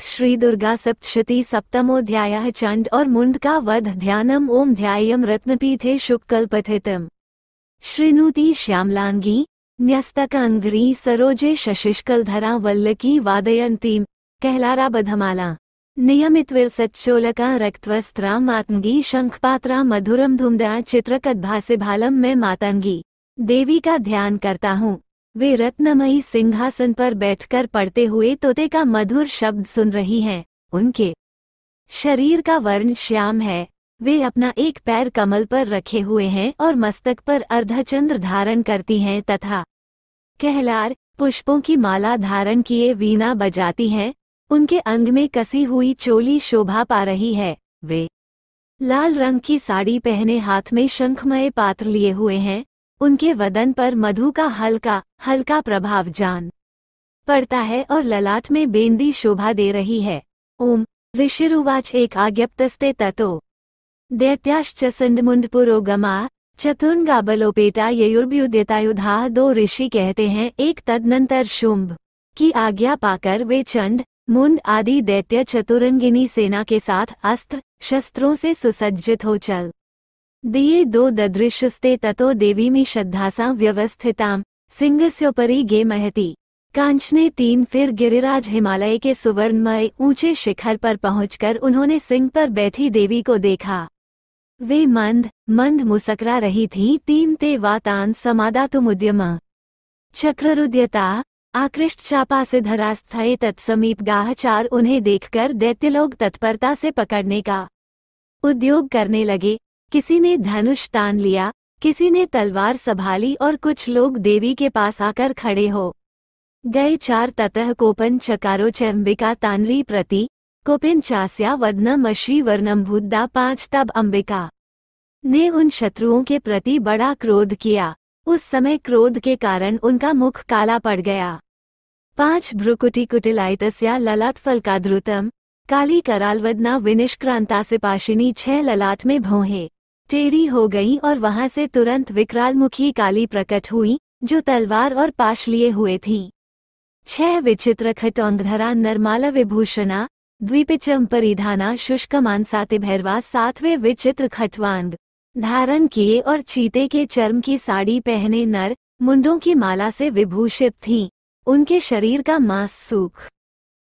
सप्त श्री दुर्गा सप्तमो सप्तमोध्याय चंड और मुंड का वध ध्यानम ओम ध्यायम रत्नपीठे पथितम श्रीनुति श्यामलांगी अंग्री सरोजे धरा वल्लकी वादयंतीम कहलाराबधमाला नियमित्विलसच्चोलका शंख शंखपात्रा मधुरम चित्रकद चित्रकदभासे भालम में मातंगी देवी का ध्यान करता हूँ वे रत्नमयी सिंहासन पर बैठकर पढ़ते हुए तोते का मधुर शब्द सुन रही हैं उनके शरीर का वर्ण श्याम है वे अपना एक पैर कमल पर रखे हुए हैं और मस्तक पर अर्धचंद्र धारण करती हैं तथा कहलार पुष्पों की माला धारण किए वीणा बजाती हैं उनके अंग में कसी हुई चोली शोभा पा रही है वे लाल रंग की साड़ी पहने हाथ में शंखमय पात्र लिए हुए हैं उनके वदन पर मधु का हल्का हल्का प्रभाव जान पड़ता है और ललाट में बेंदी शोभा दे रही है ओम ऋषिरुवाच एक आज्ञप्तस्ते ततो दैत्याश्च संडमुंड पुरोगमा चतुर्गाबलोपेटा ययुर्भ्युद्यतायुधा दो ऋषि कहते हैं एक तदनंतर शुंभ की आज्ञा पाकर वे चंड मुंड आदि दैत्य चतुरंगिनी सेना के साथ अस्त्र शस्त्रों से सुसज्जित हो चल दिए दो ददृश्यस्ते ततो देवीमि श्रद्धासां व्यवस्थितां सिंहस्योपरी गे महती कांचने तीन फिर गिरिराज हिमालय के सुवर्णमय ऊंचे शिखर पर पहुंचकर उन्होंने सिंह पर बैठी देवी को देखा वे मंद मंद मुसकरा रही थी तीन ते वातान समादा तुमुद्यम चक्ररुद्यता आकृष्ट चापा से धरास्थये तत्समीप गाह चार उन्हें देखकर दैत्यलोग तत्परता से पकड़ने का उद्योग करने लगे किसी ने धनुष तान लिया किसी ने तलवार संभाली और कुछ लोग देवी के पास आकर खड़े हो गए चार ततः कोपन चकारो चंबिका तानरी प्रति कोपिन चास्या वदनम वर्णम वर्णम्भुद्दा पांच तब अंबिका ने उन शत्रुओं के प्रति बड़ा क्रोध किया उस समय क्रोध के कारण उनका मुख काला पड़ गया पांच भ्रुकुटी कुटिलायतस्या ललात फलकाद्रुतम काली करालवदना विनिष्क्रांतासिपाशिनी छह ललाट में भोहे टेढ़ी हो गई और वहां से तुरंत विकरालमुखी काली प्रकट हुई जो तलवार और पाश लिए हुए थी छह विचित्र खटौंधरा नरमाला विभूषणा द्वीपचम परिधाना शुष्क मानसाते भैरवा सातवें विचित्र खटवांग धारण किए और चीते के चर्म की साड़ी पहने नर मुंडों की माला से विभूषित थी उनके शरीर का मांस सूख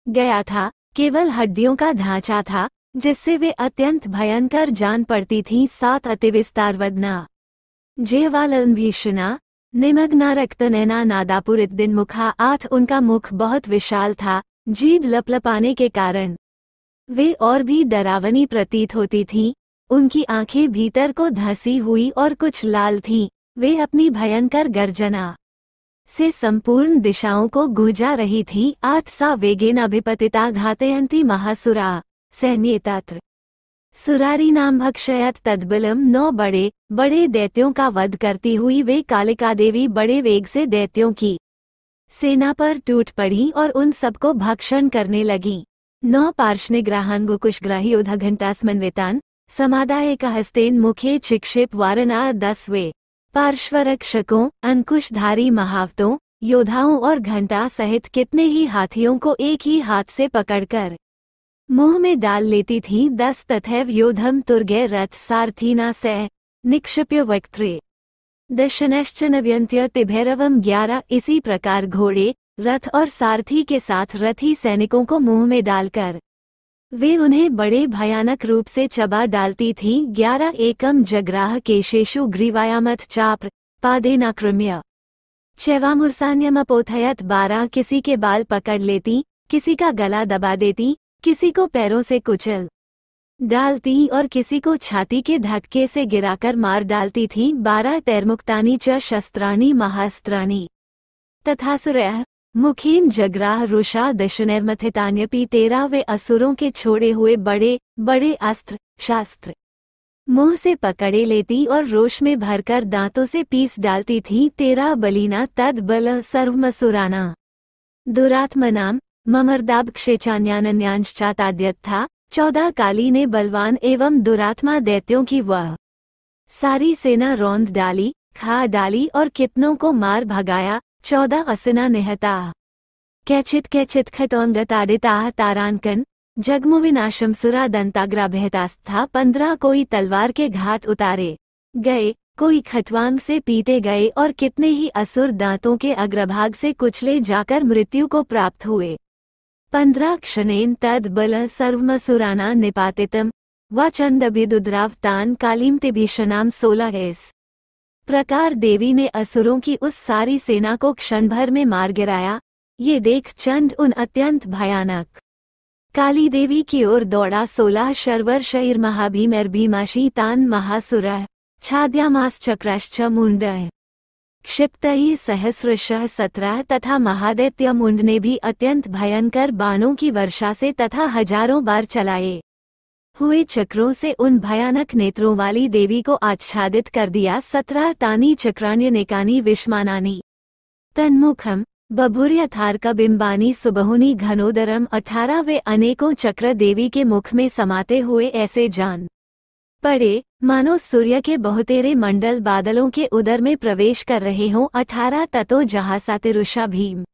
गया था केवल हड्डियों का ढांचा था जिससे वे अत्यंत भयंकर जान पड़ती थीं सात अतिविस्तारवदना जेहवालन्भीषणा निमग्ना रक्त नैना नादापुर दिन मुखा आठ उनका मुख बहुत विशाल था जीभ लपलपाने के कारण वे और भी डरावनी प्रतीत होती थीं उनकी आंखें भीतर को धसी हुई और कुछ लाल थीं वे अपनी भयंकर गर्जना से संपूर्ण दिशाओं को गुजा रही थीं आठ सा वेगेन अभिपतिता घातयंती महासुरा सहनीयतात्र सुरारी नाम भक्षयत तद्बलम नौ बड़े बड़े दैत्यों का वध करती हुई वे कालिका देवी बड़े वेग से दैत्यों की सेना पर टूट पड़ी और उन सबको भक्षण करने लगी नौ पार्षणिग्राहांगु घंटा उदघंटास्मन्वेतान समादाय का हस्तेन मुखे चिक्षेप वारणा वे पार्श्वरक्षकों अंकुशधारी महावतों योद्धाओं और घंटा सहित कितने ही हाथियों को एक ही हाथ से पकड़कर मुंह में डाल लेती थी दस तथैव योधम तुर्गे रथ सारथीना सह निक्षिप्य वक्त्रे दशनश्च नव्यंत्य तिभैरवम ग्यारह इसी प्रकार घोड़े रथ और सारथी के साथ रथी सैनिकों को मुंह में डालकर वे उन्हें बड़े भयानक रूप से चबा डालती थीं ग्यारह एकम जगराह के शेषु ग्रीवायामत चाप्र पादेनाक्रम्य चैवामूर्सान्यमपोथयत बारह किसी के बाल पकड़ लेती किसी का गला दबा देती किसी को पैरों से कुचल डालती और किसी को छाती के धक्के से गिराकर मार डालती थी बारह तैरमुक्तानी च शस्त्राणी महास्त्राणी तथा सुरह मुखीन जगराह रुषा दशनैर्मथितान्यपि तेरा वे असुरों के छोड़े हुए बड़े बड़े अस्त्र शास्त्र मुंह से पकड़े लेती और रोश में भरकर दांतों से पीस डालती थी तेरा बलीना तद बल सर्वमसुराना दुरात्मनाम ममरदाब क्षेत्रान्यान्यांश्चाताद्यथा चौदह काली ने बलवान एवं दुरात्मा दैत्यों की वह सारी सेना रौंद डाली खा डाली और कितनों को मार भगाया चौदह असना निहता कैचित कैचित खतौंगताड़िता आडिताह तारांकन जगमुविनाशम सुरा दंताग्रा बहतास्था पंद्रह कोई तलवार के घाट उतारे गए कोई खटवांग से पीटे गए और कितने ही असुर दांतों के अग्रभाग से कुचले जाकर मृत्यु को प्राप्त हुए पन्द्राक्षणेन तद बल सर्वसुराना निपातितम वचंदभिदुद्रावतान कालीम तिभीषणाम सोलह एस प्रकार देवी ने असुरों की उस सारी सेना को क्षण भर में मार गिराया ये देख चंद उन अत्यंत भयानक काली देवी की ओर दौड़ा सोलह शर्वर शहीर महाभीमर भीमाशी तान महासुरह छाद्यामास चक्रश्च है क्षिप्त ही सहस्रशह सत्रह तथा महादैत्य मुंड ने भी अत्यंत भयंकर बाणों की वर्षा से तथा हजारों बार चलाए हुए चक्रों से उन भयानक नेत्रों वाली देवी को आच्छादित कर दिया सत्रह तानी चक्राण्य नेकानी विष्मानानी तन्मुखम बभुर्य थारका बिंबानी सुबहुनी घनोदरम अठारह वे अनेकों चक्र देवी के मुख में समाते हुए ऐसे जान पड़े मानो सूर्य के बहुतेरे मंडल बादलों के उदर में प्रवेश कर रहे हों अठारह तत्व जहाँ सातिरुषा भीम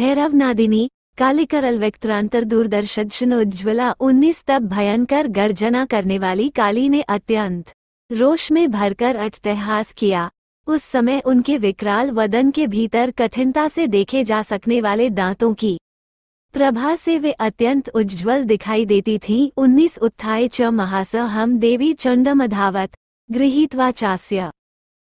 भैरव नादिनी कालिकरल व्यक्तरांतर दूरदर्शन उज्ज्वला उन्नीस तब भयंकर गर्जना करने वाली काली ने अत्यंत रोष में भरकर अट्टहास किया उस समय उनके विकराल वदन के भीतर कठिनता से देखे जा सकने वाले दांतों की प्रभा से वे अत्यंत उज्ज्वल दिखाई देती थी उन्नीस उत्थाय च महास हम देवी चंडमधावत गृहित चास्य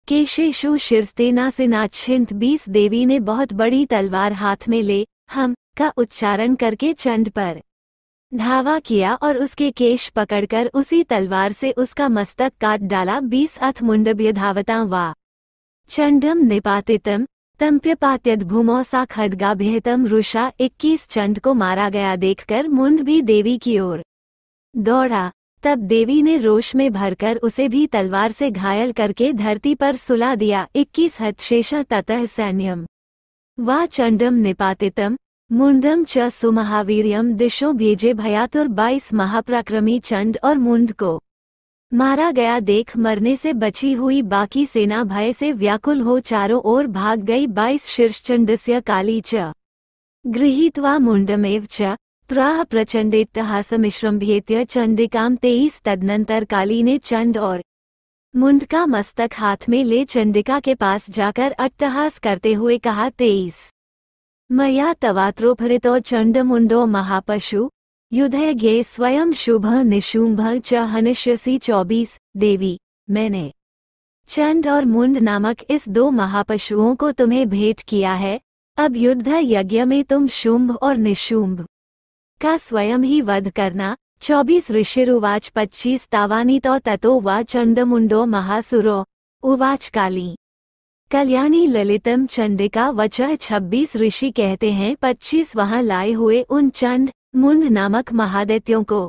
केशेशु शिरस्तेना सिनाच्छिंत बीस देवी ने बहुत बड़ी तलवार हाथ में ले हम का उच्चारण करके चंड पर धावा किया और उसके केश पकड़कर उसी तलवार से उसका मस्तक काट डाला बीस अथ मुंडभ्य धावता वा चंडम निपातितम तम्प्यपात्यद्भुमौ सा रुषा इक्कीस चंड को मारा गया देखकर मुंड भी देवी की ओर दौड़ा तब देवी ने रोष में भरकर उसे भी तलवार से घायल करके धरती पर सुला दिया इक्कीस हतशेष ततः सैन्यम व चंडम निपातितम मुंडम च सुमहावीरियम दिशो भेजे भयातुर बाईस महाप्रक्रमी चंड और मुंड को मारा गया देख मरने से बची हुई बाकी सेना भय से व्याकुल हो चारों ओर भाग गई बाईस शीर्षचंडस्य काली च मुंडमेव च प्राह प्रचंडेट्टहासमिश्रम्भेत्य चंडिकाम तेईस तदनंतर काली ने चंड और मुंड का मस्तक हाथ में ले चंडिका के पास जाकर अट्टहास करते हुए कहा तेईस मया तवात्रोभरित और चंड मुंडो महापशु युधय गे स्वयं शुभ निशुंभ च हनिष्यसी चौबीस देवी मैंने चंड और मुंड नामक इस दो महापशुओं को तुम्हें भेंट किया है अब युद्ध यज्ञ में तुम शुंभ और निशुंभ का स्वयं ही वध करना चौबीस ऋषिरुवाच पच्चीस तावानी तो ततो चंड मुंडो महासुरो उवाच काली कल्याणी ललितम चंडिका वचह छब्बीस ऋषि कहते हैं पच्चीस वहां लाए हुए उन चंड मुंड नामक महादैत्यों को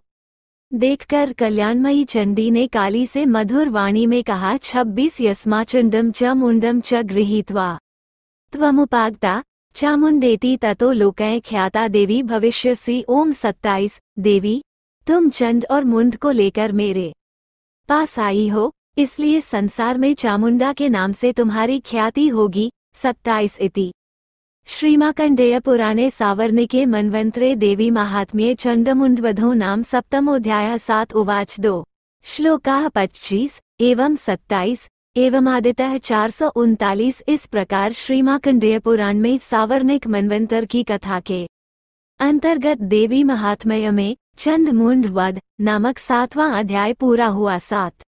देखकर कल्याणमयी चंडी ने काली से मधुर वाणी में कहा छब्बीस यस्माचुंडम च मुंडम च गृहीत्वा त्वमुपागता चामुंडेती ततो लोकय ख्याता देवी भविष्यसी ओम सत्ताईस देवी तुम चंड और मुंड को लेकर मेरे पास आई हो इसलिए संसार में चामुंडा के नाम से तुम्हारी ख्याति होगी सत्ताईस इति श्रीमाकंडेय पुराणे सावर्णिके मनवंतरे देवी महात्म्ये चण्डमुण्डवधो नाम अध्याय सात उवाच दो श्लोकाः पच्चीस एवं सत्ताईस एवं आदितः चार सौ उनतालीस इस प्रकार श्रीमाकंडेय पुराण में सावर्णिक मनवंतर की कथा के अंतर्गत देवी महात्म्य में चंद मुंड वध नामक सातवां अध्याय पूरा हुआ सात